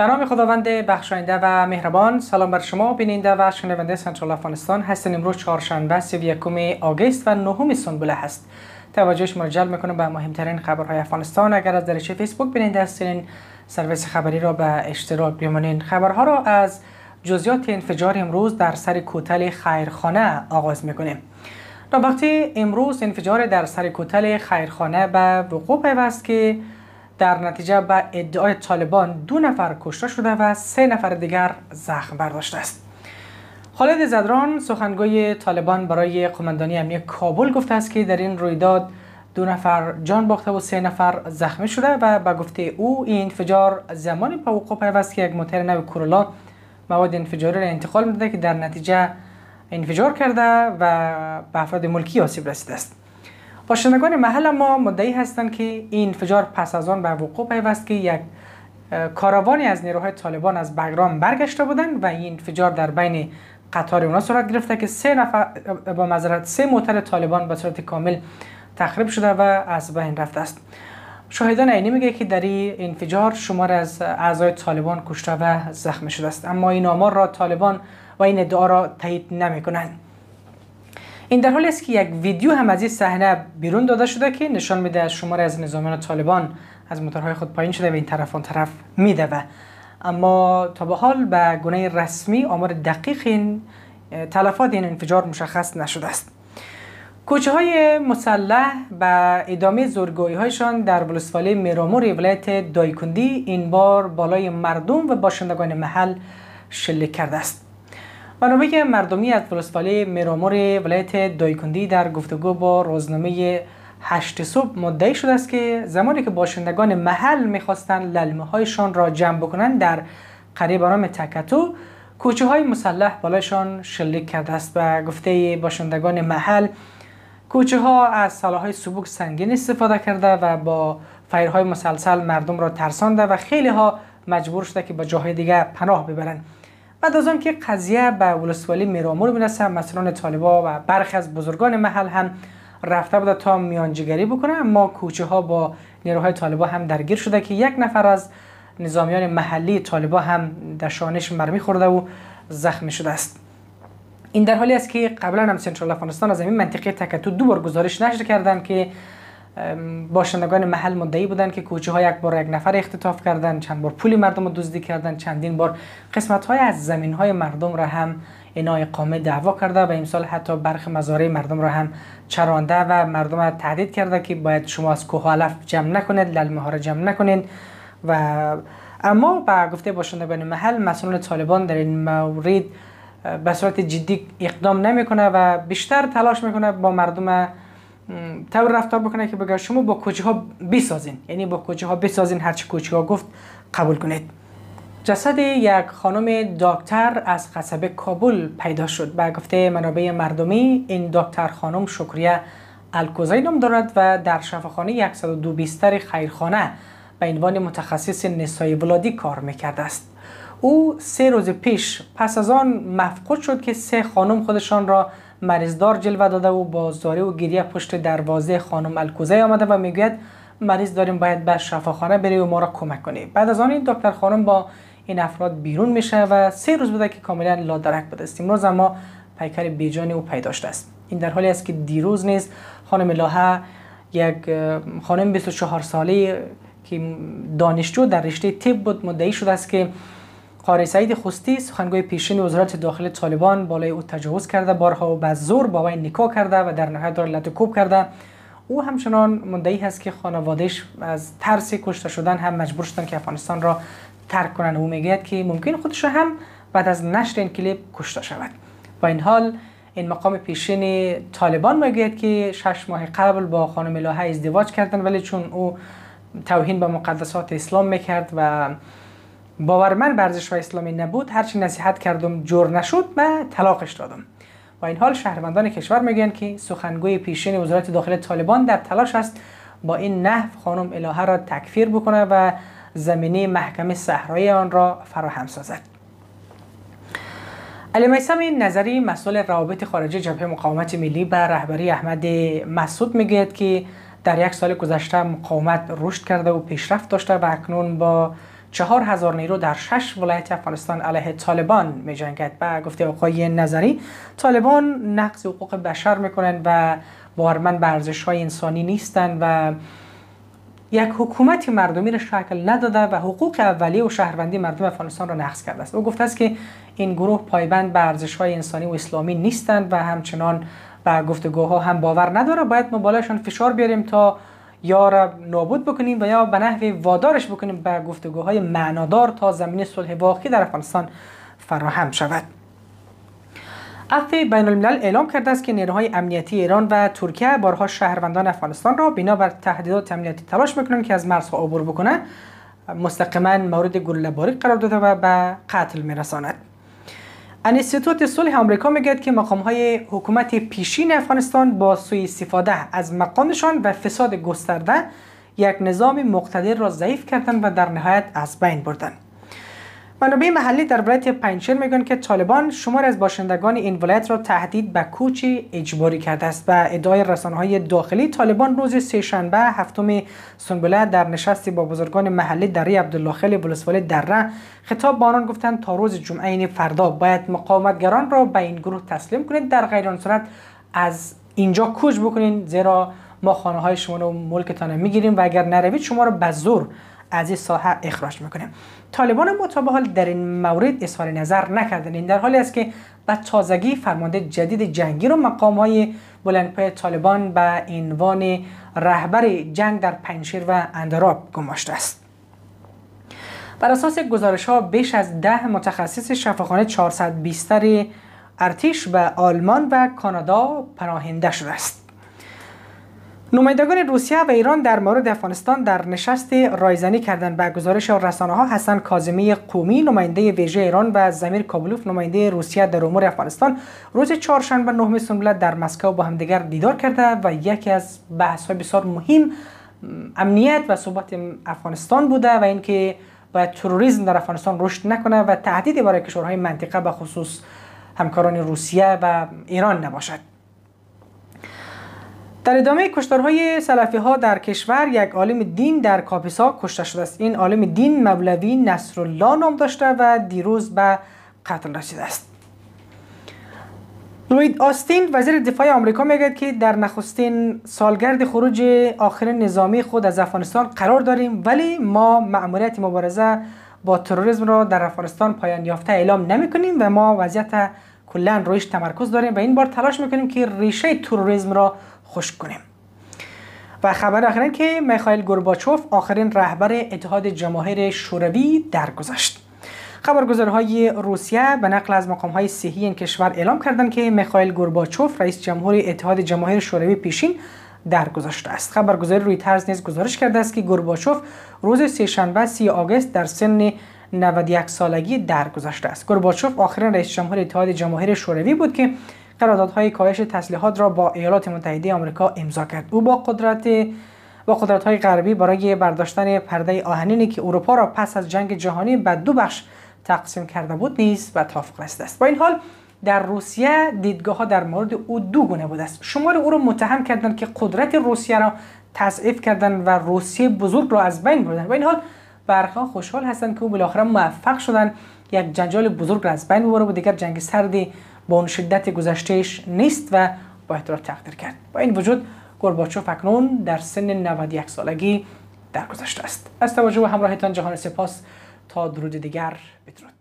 در خداوند بخشاینده و مهربان سلام بر شما بیننده و شنونده سنترال افغانستان هستن امروز چهارشنبه 31 آگست و نهم سنبله هست توجه شما جلب میکنم به مهمترین خبرهای افغانستان اگر از دریچه فیسبوک بیننده هستین سرویس خبری را به اشتراک بیمانین خبرها را از جزیات انفجار امروز در سر کوتل خیرخانه آغاز میکنیم تا وقتی امروز انفجار در سر کوتل خیرخانه به وقوع پیوست که در نتیجه به ادعای طالبان دو نفر کشته شده و سه نفر دیگر زخم برداشته است خالد زدران سخنگوی طالبان برای قماندانی امنی کابل گفته است که در این رویداد دو نفر جان باخته و سه نفر زخمی شده و به گفته او این انفجار زمانی به وقوع پیوست که یک موتر نو کورولا مواد انفجاری را انتقال میداده که در نتیجه انفجار کرده و به افراد ملکی آسیب رسیده است باشندگان محل ما مدعی هستند که این انفجار پس از آن به وقوع پیوست که یک کاروانی از نیروهای طالبان از بگرام برگشته بودند و این انفجار در بین قطار اونا صورت گرفته که سه نفر با مذارت سه موتر طالبان به صورت کامل تخریب شده و از بین رفته است شاهدان عینی میگه که در این انفجار شمار از اعضای طالبان کشته و زخمی شده است اما این آمار را طالبان و این ادعا را تایید نمی این در حال است که یک ویدیو هم از این صحنه بیرون داده شده که نشان میده از شماره از نظامیان طالبان از موتورهای خود پایین شده و این طرف آن طرف میدوه اما تا به حال به گونه رسمی آمار دقیق این تلفات این انفجار مشخص نشده است کوچه های مسلح و ادامه زورگویی هایشان در ولسوالی میرامور ولایت دایکندی این بار بالای مردم و باشندگان محل شلیک کرده است منابع مردمی از ولسوالی مرامور ولایت دایکندی در گفتگو با روزنامه هشت صبح مدعی شده است که زمانی که باشندگان محل میخواستند للمه هایشان را جمع بکنند در قریب آرام تکتو کوچه های مسلح بالایشان شلیک کرده است و گفته باشندگان محل کوچه ها از ساله های سبوک سنگین استفاده کرده و با فیرهای مسلسل مردم را ترسانده و خیلی ها مجبور شده که به جاهای دیگر پناه ببرند بعد از آن که قضیه به ولسوالی میرامور میرسه مسئولان طالبا و برخی از بزرگان محل هم رفته بوده تا میانجیگری بکنه اما کوچه ها با نیروهای طالبا هم درگیر شده که یک نفر از نظامیان محلی طالبا هم در شانش مرمی خورده و زخمی شده است این در حالی است که قبلا هم سنترال افغانستان از این منطقه تکتو دو بار گزارش نشر کردند که باشندگان محل مدعی بودند که کوچه ها یک بار یک نفر اختطاف کردند چند بار پول مردم رو دزدی کردند چندین بار قسمت های از زمین های مردم را هم اینا اقامه دعوا کرده و امسال حتی برخ مزاره مردم را هم چرانده و مردم را تهدید کرده که باید شما از کوه علف جمع نکنید للمه ها را جمع نکنید و اما به گفته باشندگان محل مسئول طالبان در این مورد به صورت جدی اقدام نمیکنه و بیشتر تلاش میکنه با مردم طور رفتار بکنه که بگه شما با کوچه ها بسازین یعنی با کوچه ها بسازین هرچی کوچه ها گفت قبول کنید جسد یک خانم دکتر از قصبه کابل پیدا شد به گفته منابع مردمی این دکتر خانم شکریه الکوزی نام دارد و در شفاخانه 102 بیستر خیرخانه به عنوان متخصص نسای ولادی کار میکرده است او سه روز پیش پس از آن مفقود شد که سه خانم خودشان را مریضدار جلوه داده و با زاری و گریه پشت دروازه خانم الکوزه آمده و میگوید مریض داریم باید به شفاخانه بری و ما را کمک کنی بعد از آن این دکتر خانم با این افراد بیرون میشه و سه روز بوده که کاملا لادرک بوده است امروز اما پیکر بیجان او پیدا شده است این در حالی است که دیروز نیز خانم لاهه یک خانم 24 ساله که دانشجو در رشته طب بود مدعی شده است که قاری سعید خستی سخنگوی پیشین وزارت داخل طالبان بالای او تجاوز کرده بارها و به زور با وی نکاح کرده و در نهایت را علت کرده او همچنان مدعی هست که خانوادهش از ترس کشته شدن هم مجبور شدن که افغانستان را ترک کنند او میگوید که ممکن خودش هم بعد از نشر این کلیپ کشته شود با این حال این مقام پیشین طالبان میگوید که شش ماه قبل با خانم الهه ازدواج کردن ولی چون او توهین به مقدسات اسلام میکرد و باور من به و اسلامی نبود هرچی نصیحت کردم جور نشد من طلاقش دادم با این حال شهروندان کشور میگن که سخنگوی پیشین وزارت داخل طالبان در تلاش است با این نحو خانم الهه را تکفیر بکنه و زمینه محکمه صحرایی آن را فراهم سازد علی میسم نظری مسئول روابط خارجی جبهه مقاومت ملی به رهبری احمد مسعود میگوید که در یک سال گذشته مقاومت رشد کرده و پیشرفت داشته و اکنون با چهار هزار نیرو در شش ولایت افغانستان علیه طالبان می جنگد و گفته آقای نظری طالبان نقض حقوق بشر میکنن و بارمن به های انسانی نیستن و یک حکومت مردمی را شکل نداده و حقوق اولیه و شهروندی مردم افغانستان را نقض کرده است او گفته است که این گروه پایبند به ارزش های انسانی و اسلامی نیستند و همچنان و گفتگوها هم باور نداره باید ما فشار بیاریم تا یا را نابود بکنیم و یا به نحو وادارش بکنیم به گفتگوهای معنادار تا زمین صلح واقعی در افغانستان فراهم شود عفو بین الملل اعلام کرده است که نیروهای امنیتی ایران و ترکیه بارها شهروندان افغانستان را بر تهدیدات امنیتی تلاش میکنند که از مرزها عبور بکنند مستقیما مورد گلوله قرار داده و به قتل میرساند انستیتوت صلح آمریکا میگه که مقام های حکومت پیشین افغانستان با سوء استفاده از مقامشان و فساد گسترده یک نظام مقتدر را ضعیف کردند و در نهایت از بین بردند منابع محلی در ولایت پنجشیر میگن که طالبان شمار از باشندگان این ولایت را تهدید به کوچ اجباری کرده است و ادعای رسانه‌های داخلی طالبان روز شنبه هفتم سنبله در نشستی با بزرگان محلی دری عبدالله خیل ولسوالی دره خطاب به آنان گفتند تا روز جمعه این فردا باید مقاومتگران را به این گروه تسلیم کنید در غیر آن صورت از اینجا کوچ بکنید زیرا ما خانه های شما رو ملکتان میگیریم و اگر نروید شما رو به زور از این ساحه اخراج میکنه. طالبان ما حال در این مورد اظهار نظر نکردن این در حالی است که به تازگی فرمانده جدید جنگی رو مقام های بلندپای طالبان به عنوان رهبر جنگ در پنشیر و اندراب گماشته است بر اساس گزارش ها بیش از ده متخصص شفاخانه 420 ارتش به آلمان و کانادا پناهنده شده است نمایندگان روسیه و ایران در مورد افغانستان در نشست رایزنی کردن به گزارش رسانه ها حسن کاظمی قومی نماینده ویژه ایران و زمیر کابلوف نماینده روسیه در امور افغانستان روز چهارشنبه نهم سپتامبر در مسکو با همدیگر دیدار کرده و یکی از بحث های بسیار مهم امنیت و ثبات افغانستان بوده و اینکه باید تروریسم در افغانستان رشد نکنه و تهدیدی برای کشورهای منطقه به خصوص همکاران روسیه و ایران نباشد در ادامه کشتارهای سلفی ها در کشور یک عالم دین در کاپیسا کشته شده است این عالم دین مولوی نصرالله نام داشته و دیروز به قتل رسیده است لوید آستین وزیر دفاع آمریکا میگوید که در نخستین سالگرد خروج آخرین نظامی خود از افغانستان قرار داریم ولی ما مأموریت مبارزه با تروریسم را در افغانستان پایان یافته اعلام نمی کنیم و ما وضعیت کلا رویش تمرکز داریم و این بار تلاش میکنیم که ریشه تروریسم را خشک و خبر آخرین که میخائیل گورباچوف آخرین رهبر اتحاد جماهیر شوروی درگذشت خبرگزارهای روسیه به نقل از مقامهای صحی این کشور اعلام کردند که میخائیل گورباچوف رئیس جمهور اتحاد جماهیر شوروی پیشین درگذشته است خبرگزاری روی ترز نیز گزارش کرده است که گورباچوف روز سهشنبه سی آگوست در سن 91 سالگی درگذشته است گورباچوف آخرین رئیس جمهور اتحاد جماهیر شوروی بود که قراردادهای کاهش تسلیحات را با ایالات متحده آمریکا امضا کرد او با قدرت با قدرت های غربی برای برداشتن پرده آهنینی که اروپا را پس از جنگ جهانی به دو بخش تقسیم کرده بود نیست و توافق رسیده است با این حال در روسیه دیدگاه ها در مورد او دو گونه بوده است شمار او را متهم کردند که قدرت روسیه را تضعیف کردند و روسیه بزرگ را از بین بردند. با این حال برخی خوشحال هستند که او بالاخره موفق شدند یک جنجال بزرگ را از بین ببره و دیگر جنگ سردی با اون شدت گذشتهش نیست و باید را تقدیر کرد با این وجود گورباچوف اکنون در سن 91 سالگی درگذشته است از توجه همراهتان جهان سپاس تا درود دیگر بدرود